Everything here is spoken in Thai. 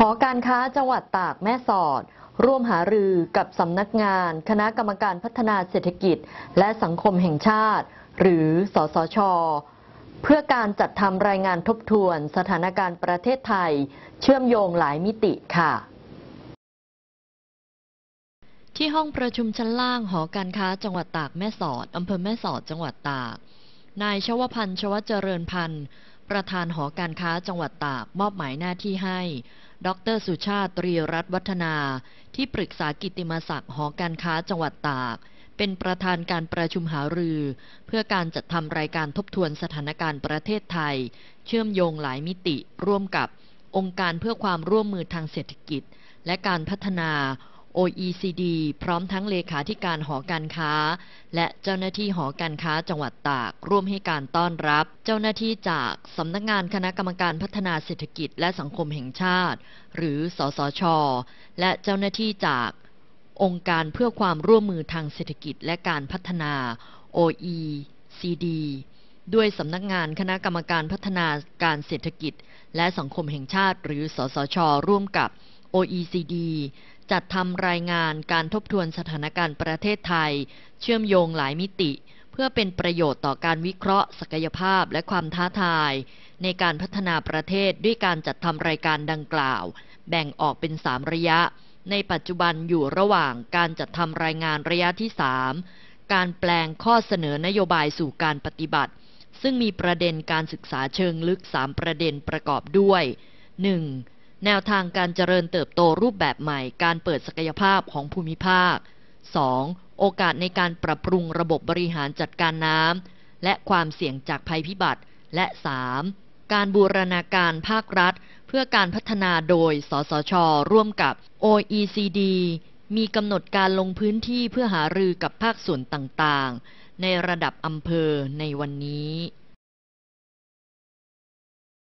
หอการค้าจังหวัดตากแม่สอด ร่วมหารือกับสำนักงาน คณะกรรมการพัฒนาเศรษฐกิจ และสังคมแห่งชาติ หรือสสชเพื่อการจัดทำรายงานทบทวนสถานการณ์ประเทศไทย เชื่อมโยงหลายมิติค่ะ ที่ห้องประชุมชั้นล่างหอการค้าจังหวัดตากแม่สอดอำเภอแม่สอดจังหวัดตากนายชวพันธ์ชวเจริญพันธ์ประธานหอการค้าจังหวัดตากมอบหมายหน้าที่ให้ ดรสุชาติตรีรัตน์วัฒนา ที่ปรึกษากิติมศักดิ์ หอการค้าจังหวัดตากเป็นประธานการประชุมหารือ เพื่อการจัดทำรายการทบทวนสถานการณ์ประเทศไทย เชื่อมโยงหลายมิติ ร่วมกับองค์การเพื่อความร่วมมือทางเศรษฐกิจและการพัฒนา OECD พร้อมทั้งเลขาธิการหอการค้า และเจ้าหน้าที่หอการค้าจังหวัดตากร่วมให้การต้อนรับ เจ้าหน้าที่จากสำนักงานคณะกรรมการพัฒนาเศรษฐกิจ และสังคมแห่งชาติ หรือสสชและเจ้าหน้าที่จากองค์การเพื่อความร่วมมือทางเศรษฐกิจและการพัฒนา OECD ด้วยสำนักงานคณะกรรมการพัฒนาการเศรษฐกิจ และสังคมแห่งชาติ หรือสสชร่วมกับ OECD จัดทำรายงานการทบทวนสถานการณ์ประเทศไทย เชื่อมโยงหลายมิติ เพื่อเป็นประโยชน์ต่อการวิเคราะห์ ศักยภาพ และความท้าทาย ในการพัฒนาประเทศด้วยการจัดทำรายการดังกล่าว แบ่งออกเป็น 3 ระยะ ในปัจจุบันอยู่ระหว่างการจัดทำรายงานระยะที่ 3 การแปลงข้อเสนอนโยบายสู่การปฏิบัติ ซึ่งมีประเด็นการศึกษาเชิงลึก3ประเด็นประกอบด้วย 1. แนวทางการเจริญเติบโตรูปแบบใหม่ การเปิดศักยภาพของภูมิภาค 2. โอกาสในการปรับปรุงระบบบริหารจัดการน้ำและความเสี่ยงจากภัยพิบัติ และ 3. การบูรณาการภาครัฐ เพื่อการพัฒนาโดย สสช ร่วมกับ OECD มีกำหนดการลงพื้นที่เพื่อหารือกับภาคส่วนต่างๆ ในระดับอำเภอในวันนี้